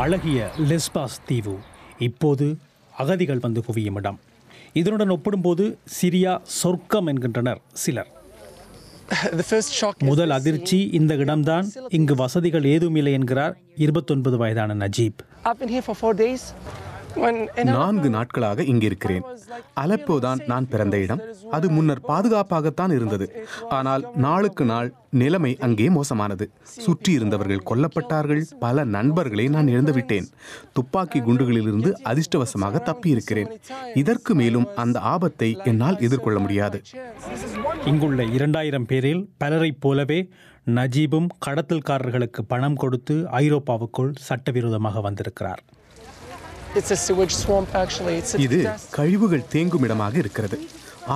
அழகிய லெஸ்பாஸ் தீவு இப்போது அகதிகள் வந்து குவியும் இடம் இதனுடன் ஒப்பிடும்போது சிரியா சொர்க்கம் என்கின்றனர் சிலர் முதல் அதிர்ச்சி இந்த இடம்தான் இங்கு வசதிகள் ஏதும் இல்லை என்கிறார் இருபத்தொன்பது வயதான நஜீப் நான்கு நாட்களாக இங்கிருக்கிறேன் அலப்போ தான் நான் பிறந்த இடம் அது முன்னர் பாதுகாப்பாகத்தான் இருந்தது ஆனால் நாளுக்கு நாள் நிலைமை அங்கே மோசமானது சுற்றி இருந்தவர்கள் கொல்லப்பட்டார்கள் பல நண்பர்களை நான் இழந்துவிட்டேன் துப்பாக்கி குண்டுகளிலிருந்து அதிர்ஷ்டவசமாக தப்பியிருக்கிறேன் இதற்கு மேலும் அந்த ஆபத்தை என்னால் எதிர்கொள்ள முடியாது இங்குள்ள இரண்டாயிரம் பேரில் பலரைப் போலவே நஜீபும் கடத்தல்காரர்களுக்கு பணம் கொடுத்து ஐரோப்பாவுக்குள் சட்டவிரோதமாக வந்திருக்கிறார் இது கழிவுகள் தேங்கும் இடமாக இருக்கிறது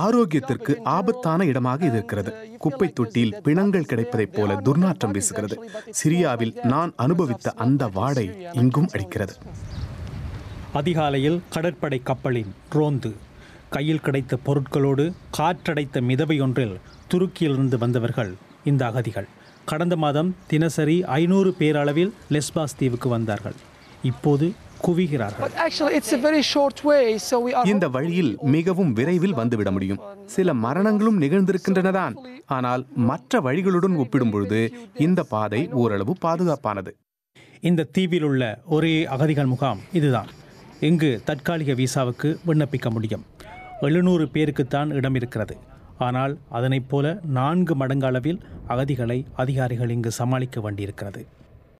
ஆரோக்கியத்திற்கு ஆபத்தான இடமாக இது இருக்கிறது குப்பை தொட்டியில் பிணங்கள் கிடைப்பதைப் போல துர்நாற்றம் வீசுகிறது சிரியாவில் நான் அனுபவித்த அந்த வாடை இங்கும் அடிக்கிறது அதிகாலையில் கடற்படை கப்பலின் ரோந்து கையில் கிடைத்த பொருட்களோடு காற்றடைத்த மிதவை ஒன்றில் துருக்கியிலிருந்து வந்தவர்கள் இந்த அகதிகள் கடந்த மாதம் தினசரி ஐநூறு பேரளவில் லெஸ்பாஸ் தீவுக்கு வந்தார்கள் இப்போது குவிகிறார்கள் இந்த வழியில் மிகவும் விரைவில் வந்துவிட முடியும் சில மரணங்களும் நிகழ்ந்திருக்கின்றனதான் ஆனால் மற்ற வழிகளுடன் ஒப்பிடும் பொழுது இந்த பாதை ஓரளவு பாதுகாப்பானது இந்த தீவில் உள்ள ஒரே அகதிகள் முகாம் இதுதான் இங்கு தற்காலிக விசாவுக்கு விண்ணப்பிக்க முடியும் எழுநூறு பேருக்குத்தான் இடம் இருக்கிறது ஆனால் அதனைப் போல நான்கு மடங்கு அளவில் அகதிகளை அதிகாரிகள் இங்கு சமாளிக்க வேண்டியிருக்கிறது